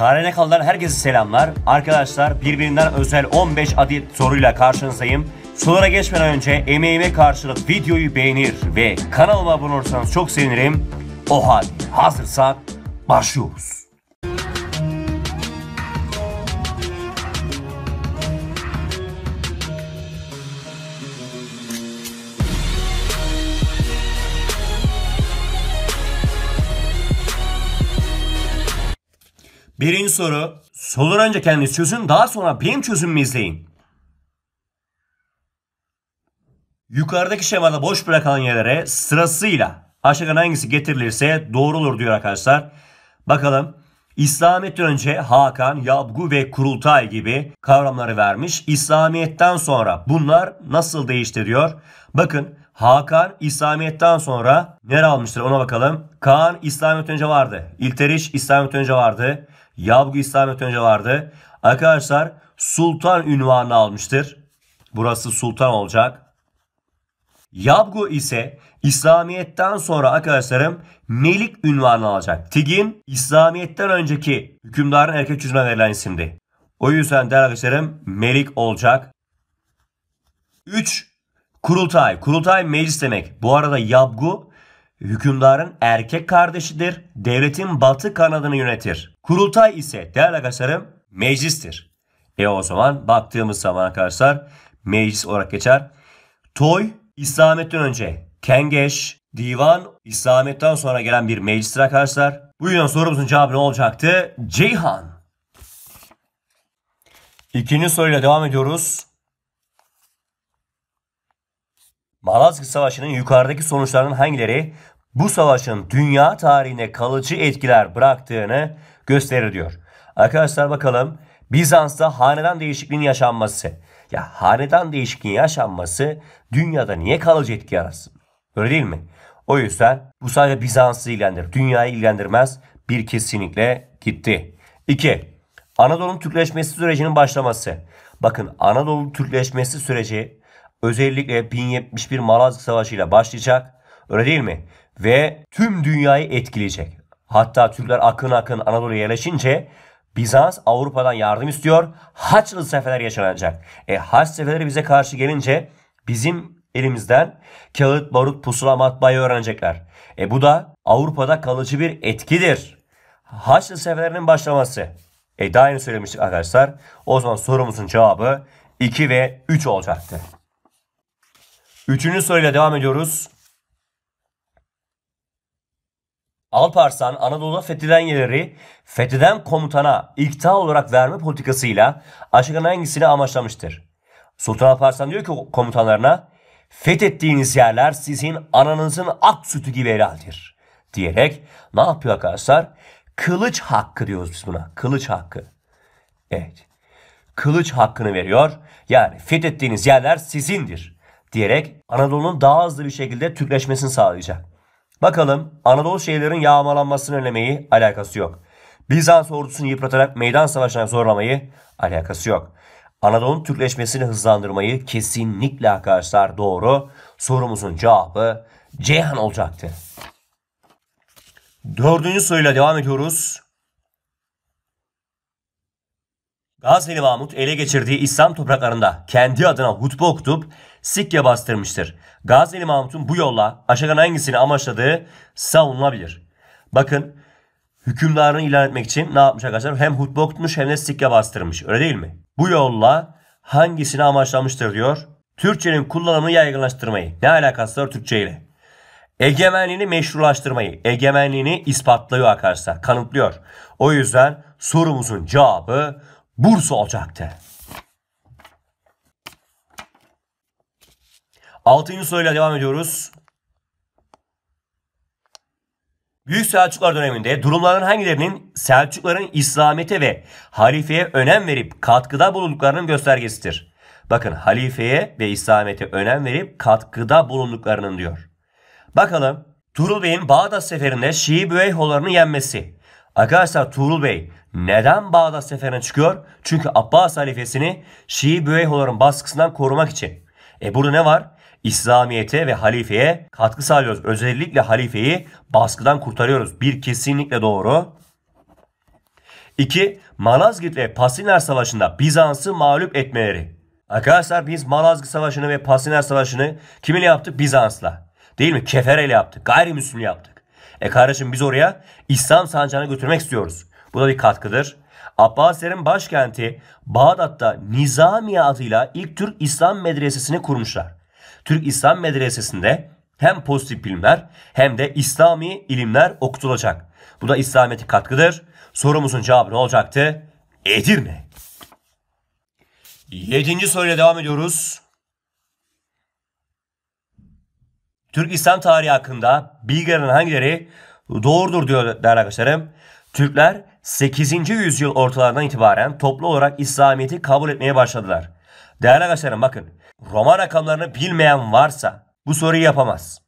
Tarene kalıdan herkese selamlar. Arkadaşlar birbirinden özel 15 adet soruyla karşınızdayım. Sorulara geçmeden önce emeğime karşılık videoyu beğenir ve kanalıma abone olursanız çok sevinirim. O halde hazırsak başlıyoruz. Birinci soru. Solun önce kendiniz çözün daha sonra benim çözümümü izleyin. Yukarıdaki şemada boş bırakılan yerlere sırasıyla aşağıdan hangisi getirilirse doğru olur diyor arkadaşlar. Bakalım. İslamiyet'ten önce Hakan, Yabgu ve Kurultay gibi kavramları vermiş. İslamiyet'ten sonra bunlar nasıl değiştiriyor? Bakın Hakan İslamiyet'ten sonra nere almıştır ona bakalım. Kaan İslamiyet önce vardı. İlteriş İslamiyet önce vardı. Yavgu İslamet önce vardı. Arkadaşlar sultan ünvanını almıştır. Burası sultan olacak. Yabgu ise İslamiyet'ten sonra arkadaşlarım melik ünvanı alacak. Tigin İslamiyet'ten önceki hükümdarın erkek çocuğuna verilen isimdi. O yüzden değerli arkadaşlarım melik olacak. 3. Kurultay. Kurultay meclis demek. Bu arada Yabgu hükümdarın erkek kardeşidir, devletin batı kanadını yönetir. Kurultay ise değerli arkadaşlarım meclistir. E o zaman baktığımız zaman arkadaşlar meclis olarak geçer. Toy İslametten önce Kengeş, Divan İslametten sonra gelen bir meclistir arkadaşlar. Bu yüzden sorumuzun cevabı ne olacaktı? Ceyhan. İkinci soruyla devam ediyoruz. Malazgirt Savaşı'nın yukarıdaki sonuçlarının hangileri bu savaşın dünya tarihine kalıcı etkiler bıraktığını gösterir diyor. Arkadaşlar bakalım Bizans'ta hanedan değişikliğinin yaşanması. Ya hanedan değişikliğinin yaşanması dünyada niye kalıcı etki yaratsın? Öyle değil mi? O yüzden bu sadece Bizans'ı ilgilendir. Dünyayı ilgilendirmez. Bir kesinlikle gitti. 2. Anadolu'nun Türkleşmesi sürecinin başlaması. Bakın Anadolu Türkleşmesi süreci özellikle 1071 Malazgirt Savaşı ile başlayacak. Öyle değil mi? ve tüm dünyayı etkileyecek. Hatta Türkler akın akın Anadolu'ya yerleşince Bizans Avrupa'dan yardım istiyor. Haçlı seferler yaşanacak. E Haç seferleri bize karşı gelince bizim elimizden kağıt, barut, pusula, matbaayı öğrenecekler. E bu da Avrupa'da kalıcı bir etkidir. Haçlı seferlerinin başlaması. E daha yeni söylemiştik arkadaşlar. O zaman sorumuzun cevabı 2 ve 3 olacaktı. Üçüncü soruyla devam ediyoruz. Alparslan Anadolu'da fethilen yerleri fethilen komutana ikta olarak verme politikasıyla aşıkan hangisini amaçlamıştır? Sultan Alparslan diyor ki komutanlarına fethettiğiniz yerler sizin ananızın ak sütü gibi helaldir diyerek ne yapıyor arkadaşlar? Kılıç hakkı diyoruz biz buna. Kılıç hakkı. Evet. Kılıç hakkını veriyor. Yani fethettiğiniz yerler sizindir diyerek Anadolu'nun daha hızlı bir şekilde Türkleşmesini sağlayacak. Bakalım Anadolu şehirlerin yağmalanmasını önlemeyi alakası yok. Bizans ordusunu yıpratarak meydan savaşına zorlamayı alakası yok. Anadolu Türkleşmesini hızlandırmayı kesinlikle arkadaşlar doğru. Sorumuzun cevabı Ceyhan olacaktı. Dördüncü soruyla devam ediyoruz. Gazeli Mahmut ele geçirdiği İslam topraklarında kendi adına hutbe okutup Sikya bastırmıştır. Gazeli Mahmut'un bu yolla aşağıdan hangisini amaçladığı savunulabilir. Bakın hükümdarını ilan etmek için ne yapmış arkadaşlar? Hem hutbe okutmuş hem de sikya bastırmış. Öyle değil mi? Bu yolla hangisini amaçlamıştır diyor. Türkçenin kullanımını yaygınlaştırmayı. Ne alakası var Türkçe ile? Egemenliğini meşrulaştırmayı, egemenliğini ispatlıyor arkadaşlar, kanıtlıyor. O yüzden sorumuzun cevabı Bursa olacaktı. Altıncı soruyla devam ediyoruz. Büyük Selçuklar döneminde durumların hangilerinin Selçukların İslamiyet'e ve halifeye önem verip katkıda bulunduklarının göstergesidir. Bakın halifeye ve İslamiyet'e önem verip katkıda bulunduklarının diyor. Bakalım Tuğrul Bey'in Bağdat seferinde Şii Büveyholarını yenmesi. Arkadaşlar Tuğrul Bey neden Bağdat seferine çıkıyor? Çünkü Abbas halifesini Şii Büveyhoların baskısından korumak için. E burada ne var? İslamiyete ve halifeye katkı sağlıyoruz. Özellikle halifeyi baskıdan kurtarıyoruz. Bir kesinlikle doğru. İki Malazgirt ve Pasinler Savaşı'nda Bizans'ı mağlup etmeleri. Arkadaşlar biz Malazgirt Savaşı'nı ve Pasinler Savaşı'nı kiminle yaptık? Bizans'la. Değil mi? Kefereyle yaptık. Gayrimüslimle yaptık. E kardeşim biz oraya İslam sancağını götürmek istiyoruz. Bu da bir katkıdır. Abbasilerin başkenti Bağdat'ta Nizamiye adıyla ilk Türk İslam medresesini kurmuşlar. Türk İslam Medresesi'nde hem pozitif bilimler hem de İslami ilimler okutulacak. Bu da İslamiyet'e katkıdır. Sorumuzun cevabı ne olacaktı? Edirne. Yedinci soruyla devam ediyoruz. Türk İslam tarihi hakkında bilgilerin hangileri doğrudur diyor değerli arkadaşlarım. Türkler 8. yüzyıl ortalarından itibaren toplu olarak İslamiyet'i kabul etmeye başladılar. Değerli arkadaşlarım bakın Roma rakamlarını bilmeyen varsa bu soruyu yapamaz.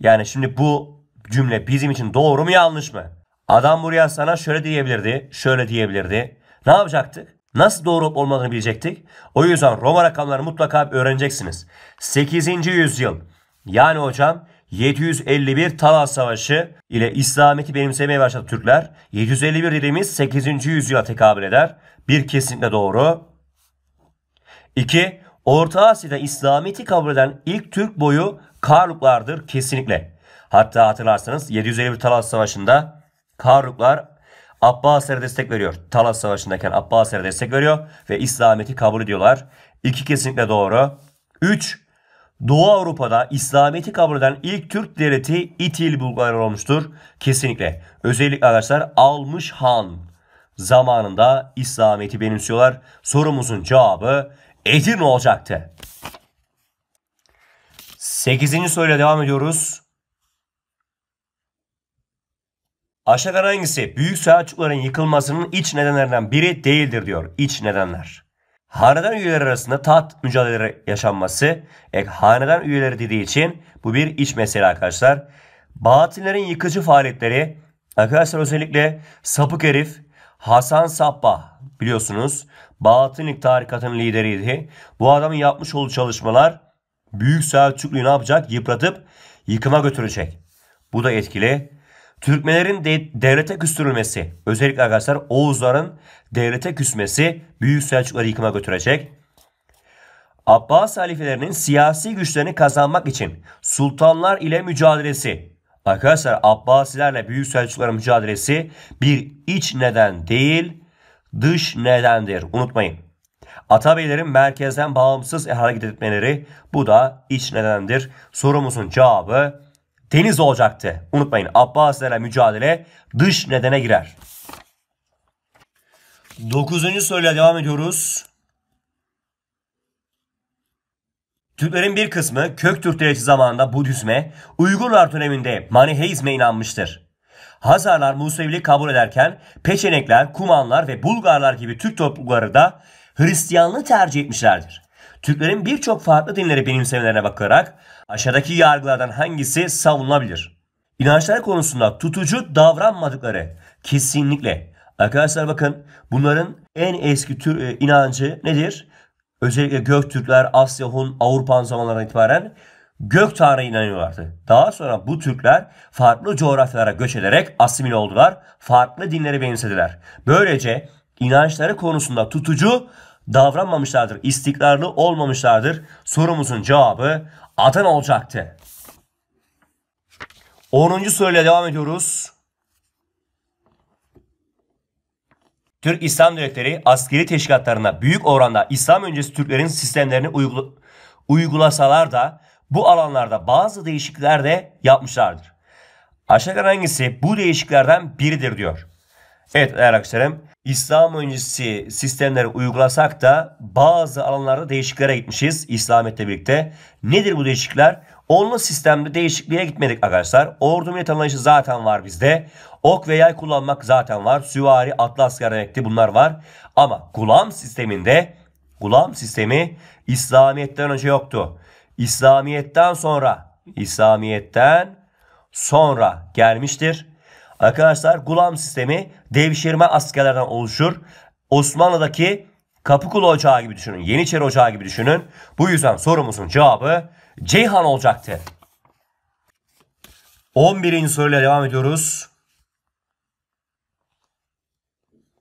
Yani şimdi bu cümle bizim için doğru mu yanlış mı? Adam buraya sana şöyle diyebilirdi, şöyle diyebilirdi. Ne yapacaktık? Nasıl doğru olup olmadığını bilecektik. O yüzden Roma rakamlarını mutlaka öğreneceksiniz. 8. yüzyıl yani hocam 751 Talas Savaşı ile İslamiyet'i benimsemeye başladı Türkler. 751 dediğimiz 8. yüzyıla tekabül eder. Bir kesinlikle doğru. 2. Orta Asya'da İslamiyet'i kabul eden ilk Türk boyu Karluklardır kesinlikle. Hatta hatırlarsanız 751 Talas Savaşı'nda Karluklar Abbasilere destek veriyor. Talas Savaşı'ndayken Abbasilere destek veriyor ve İslamiyet'i kabul ediyorlar. İki kesinlikle doğru. Üç, Doğu Avrupa'da İslamiyet'i kabul eden ilk Türk devleti İtil Bulgarlar olmuştur. Kesinlikle. Özellikle arkadaşlar Almış Han zamanında İslamiyet'i benimsiyorlar. Sorumuzun cevabı Edirne olacaktı. Sekizinci soruyla devam ediyoruz. Aşağıdan hangisi Büyük Selçukluların yıkılmasının iç nedenlerinden biri değildir diyor. İç nedenler. Hanedan üyeleri arasında taht mücadeleleri yaşanması. E, hanedan üyeleri dediği için bu bir iç mesele arkadaşlar. Batillerin yıkıcı faaliyetleri. Arkadaşlar özellikle sapık herif, Hasan Sabbah biliyorsunuz Batınik tarikatının lideriydi. Bu adamın yapmış olduğu çalışmalar Büyük Selçuklu'yu ne yapacak? Yıpratıp yıkıma götürecek. Bu da etkili. Türkmenlerin de devlete küstürülmesi, özellikle arkadaşlar Oğuzların devlete küsmesi Büyük Selçukları yıkıma götürecek. Abbas halifelerinin siyasi güçlerini kazanmak için sultanlar ile mücadelesi Arkadaşlar Abbasilerle Büyük Selçukluların mücadelesi bir iç neden değil dış nedendir. Unutmayın. Atabeylerin merkezden bağımsız e, hareket etmeleri bu da iç nedendir. Sorumuzun cevabı deniz olacaktı. Unutmayın Abbasilerle mücadele dış nedene girer. 9. soruyla devam ediyoruz. Türklerin bir kısmı Köktürk Devleti zamanında Budizme, Uygurlar döneminde Maniheizme inanmıştır. Hazarlar Museviliği kabul ederken Peçenekler, Kumanlar ve Bulgarlar gibi Türk toplulukları da Hristiyanlığı tercih etmişlerdir. Türklerin birçok farklı dinleri benimsemelerine bakarak aşağıdaki yargılardan hangisi savunulabilir? İnançlar konusunda tutucu davranmadıkları kesinlikle. Arkadaşlar bakın bunların en eski tür e, inancı nedir? özellikle Göktürkler, Asya, Hun, Avrupa zamanlarından itibaren gök tanrı inanıyorlardı. Daha sonra bu Türkler farklı coğrafyalara göç ederek asimile oldular. Farklı dinleri benimsediler. Böylece inançları konusunda tutucu davranmamışlardır. istikrarlı olmamışlardır. Sorumuzun cevabı Adana olacaktı. 10. soruyla devam ediyoruz. Türk İslam Devletleri askeri teşkilatlarına büyük oranda İslam öncesi Türklerin sistemlerini uygula uygulasalar da bu alanlarda bazı değişiklikler de yapmışlardır. Aşağıdan hangisi bu değişiklerden biridir diyor. Evet arkadaşlarım İslam öncesi sistemleri uygulasak da bazı alanlarda değişikliklere gitmişiz İslamiyet'le birlikte. Nedir bu değişiklikler? Onlu sistemde değişikliğe gitmedik arkadaşlar. Ordu millet anlayışı zaten var bizde. Ok ve yay kullanmak zaten var. Süvari, atlas asker bunlar var. Ama gulam sisteminde gulam sistemi İslamiyet'ten önce yoktu. İslamiyet'ten sonra İslamiyet'ten sonra gelmiştir. Arkadaşlar gulam sistemi devşirme askerlerden oluşur. Osmanlı'daki Kapıkulu Ocağı gibi düşünün. Yeniçeri Ocağı gibi düşünün. Bu yüzden sorumuzun cevabı Ceyhan olacaktı. 11. soruyla devam ediyoruz.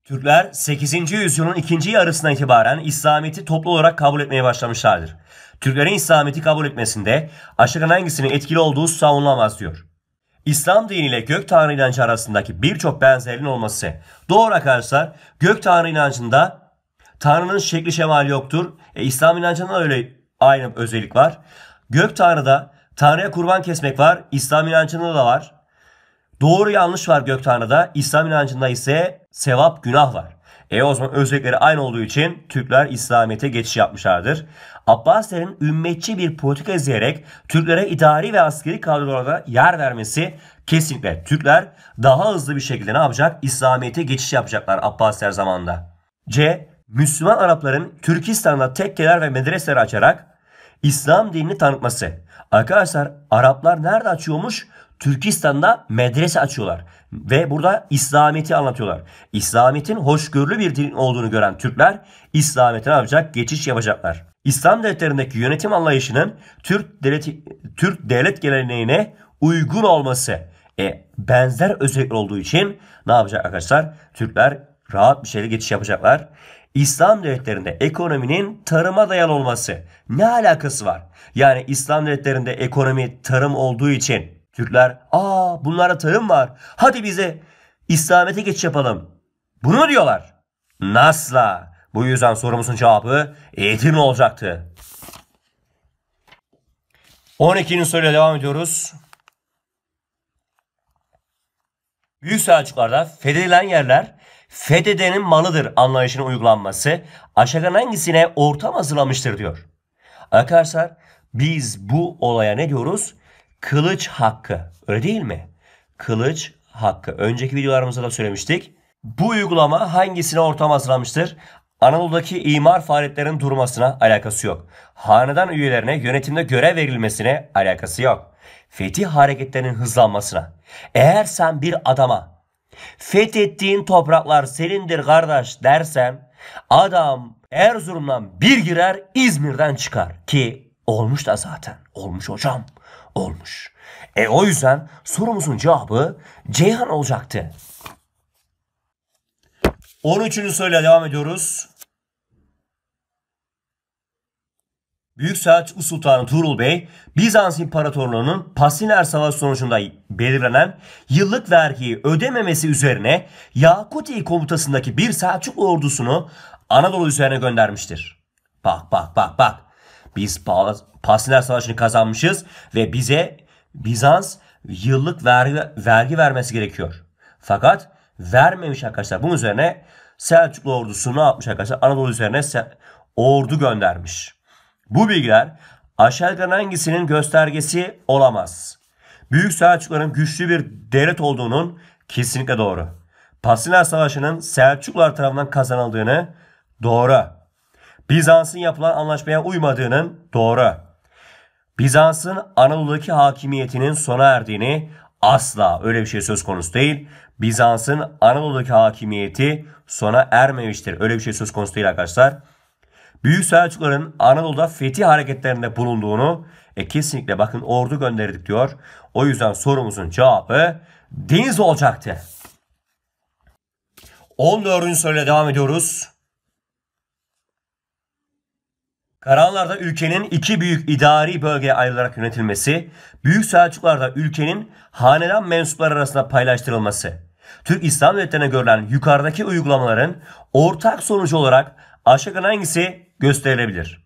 Türkler 8. yüzyılın ikinci yarısına itibaren İslamiyet'i toplu olarak kabul etmeye başlamışlardır. Türklerin İslamiyet'i kabul etmesinde aşağıdan hangisinin etkili olduğu savunulamaz diyor. İslam diniyle gök tanrı inancı arasındaki birçok benzerliğin olması. Doğru arkadaşlar gök tanrı inancında Tanrı'nın şekli şemali yoktur. E, İslam inancında da öyle aynı özellik var. Gök Tanrı'da Tanrı'ya kurban kesmek var. İslam inancında da var. Doğru yanlış var Gök Tanrı'da. İslam inancında ise sevap günah var. E o zaman özellikleri aynı olduğu için Türkler İslamiyet'e geçiş yapmışlardır. Abbasilerin ümmetçi bir politika izleyerek Türklere idari ve askeri kadrolarda yer vermesi kesinlikle Türkler daha hızlı bir şekilde ne yapacak? İslamiyet'e geçiş yapacaklar Abbasiler zamanında. C. Müslüman Arapların Türkistan'da tekkeler ve medreseler açarak İslam dinini tanıtması. Arkadaşlar Araplar nerede açıyormuş? Türkistan'da medrese açıyorlar ve burada İslamiyet'i anlatıyorlar. İslamiyet'in hoşgörülü bir din olduğunu gören Türkler İslamiyet'e ne yapacak? Geçiş yapacaklar. İslam devletlerindeki yönetim anlayışının Türk devlet, Türk devlet geleneğine uygun olması e, benzer özellikler olduğu için ne yapacak arkadaşlar? Türkler rahat bir şekilde geçiş yapacaklar. İslam devletlerinde ekonominin tarıma dayalı olması ne alakası var? Yani İslam devletlerinde ekonomi tarım olduğu için Türkler aa bunlara tarım var hadi bize İslamiyet'e geç yapalım. Bunu mu diyorlar? Nasla. Bu yüzden sorumuzun cevabı eğitim olacaktı. 12. soruyla devam ediyoruz. Büyük Selçuklar'da fethedilen yerler fethedenin malıdır anlayışının uygulanması aşağıdan hangisine ortam hazırlamıştır diyor. Arkadaşlar biz bu olaya ne diyoruz? Kılıç hakkı öyle değil mi? Kılıç hakkı. Önceki videolarımızda da söylemiştik. Bu uygulama hangisine ortam hazırlamıştır? Anadolu'daki imar faaliyetlerinin durmasına alakası yok. Hanedan üyelerine yönetimde görev verilmesine alakası yok. Fetih hareketlerinin hızlanmasına. Eğer sen bir adama Fethettiğin topraklar senindir kardeş dersen adam Erzurum'dan bir girer İzmir'den çıkar. Ki olmuş da zaten. Olmuş hocam. Olmuş. E o yüzden sorumuzun cevabı Ceyhan olacaktı. 13. soruyla devam ediyoruz. Büyük Selçuklu Sultanı Tuğrul Bey, Bizans İmparatorluğu'nun Pasiner Savaşı sonucunda belirlenen yıllık vergiyi ödememesi üzerine Yakuti komutasındaki bir Selçuklu ordusunu Anadolu üzerine göndermiştir. Bak bak bak bak. Biz Pasiner Savaşı'nı kazanmışız ve bize Bizans yıllık vergi, vergi vermesi gerekiyor. Fakat vermemiş arkadaşlar. Bunun üzerine Selçuklu ordusunu ne yapmış arkadaşlar? Anadolu üzerine ordu göndermiş. Bu bilgiler Aşağı aşağıdakilerin hangisinin göstergesi olamaz? Büyük Selçukların güçlü bir devlet olduğunun kesinlikle doğru. Pasinler Savaşı'nın Selçuklular tarafından kazanıldığını doğru. Bizans'ın yapılan anlaşmaya uymadığının doğru. Bizans'ın Anadolu'daki hakimiyetinin sona erdiğini asla öyle bir şey söz konusu değil. Bizans'ın Anadolu'daki hakimiyeti sona ermemiştir. Öyle bir şey söz konusu değil arkadaşlar. Büyük Selçukluların Anadolu'da fetih hareketlerinde bulunduğunu e kesinlikle bakın ordu gönderdik diyor. O yüzden sorumuzun cevabı deniz olacaktı. 14. soruyla devam ediyoruz. Karahanlar'da ülkenin iki büyük idari bölgeye ayrılarak yönetilmesi, Büyük Selçuklar'da ülkenin hanedan mensupları arasında paylaştırılması, Türk İslam devletlerine görülen yukarıdaki uygulamaların ortak sonucu olarak aşağıdan hangisi gösterilebilir.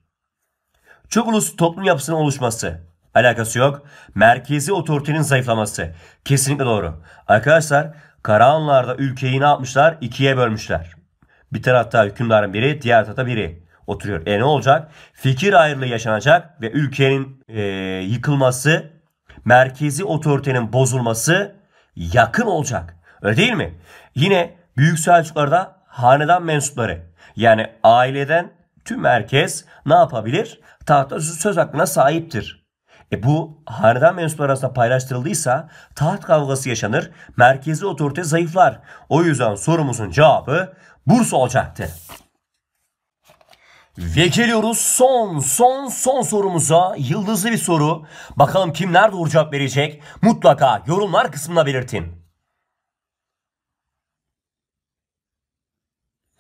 Çok ulus toplum yapısının oluşması. Alakası yok. Merkezi otoritenin zayıflaması. Kesinlikle doğru. Arkadaşlar Karahanlılar'da ülkeyi ne yapmışlar? İkiye bölmüşler. Bir tarafta hükümdarın biri, diğer tarafta biri oturuyor. E ne olacak? Fikir ayrılığı yaşanacak ve ülkenin e, yıkılması, merkezi otoritenin bozulması yakın olacak. Öyle değil mi? Yine Büyük Selçuklar'da hanedan mensupları yani aileden tüm merkez ne yapabilir? Tahta söz hakkına sahiptir. E bu hanedan mensupları arasında paylaştırıldıysa taht kavgası yaşanır, merkezi otorite zayıflar. O yüzden sorumuzun cevabı Bursa olacaktı. Ve geliyoruz son son son sorumuza. Yıldızlı bir soru. Bakalım kimler doğru cevap verecek? Mutlaka yorumlar kısmına belirtin.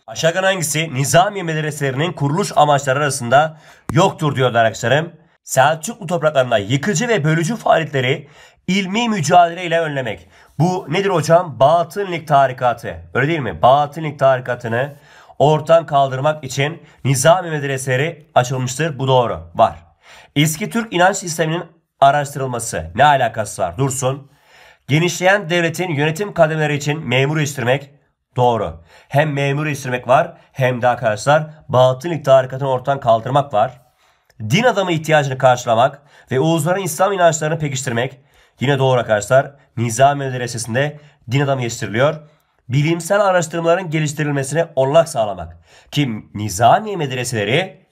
Aşağıdan hangisi Nizami Medreselerinin kuruluş amaçları arasında yoktur diyorlar arkadaşlarım. Selçuklu topraklarında yıkıcı ve bölücü faaliyetleri ilmi mücadele ile önlemek. Bu nedir hocam? Batınlik tarikatı. Öyle değil mi? Batınlik tarikatını ortadan kaldırmak için Nizami medreseleri açılmıştır. Bu doğru. Var. Eski Türk inanç sisteminin araştırılması. Ne alakası var? Dursun. Genişleyen devletin yönetim kademeleri için memur yetiştirmek, Doğru. Hem memuru istirmek var hem de arkadaşlar batıl iddia harekatını ortadan kaldırmak var. Din adamı ihtiyacını karşılamak ve Oğuzların İslam inançlarını pekiştirmek yine doğru arkadaşlar Nizami Medresesi'nde din adamı yetiştiriliyor. Bilimsel araştırmaların geliştirilmesine olanak sağlamak. Kim Nizami medreseleri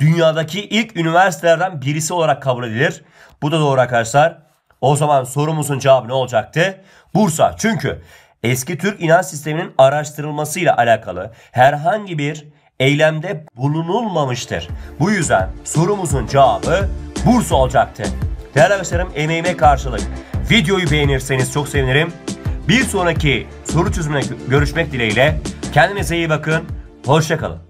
dünyadaki ilk üniversitelerden birisi olarak kabul edilir. Bu da doğru arkadaşlar. O zaman sorumuzun cevabı ne olacaktı? Bursa. Çünkü eski Türk inanç sisteminin araştırılmasıyla alakalı herhangi bir eylemde bulunulmamıştır. Bu yüzden sorumuzun cevabı Bursa olacaktı. Değerli arkadaşlarım emeğime karşılık videoyu beğenirseniz çok sevinirim. Bir sonraki soru çözümüne görüşmek dileğiyle kendinize iyi bakın. Hoşçakalın.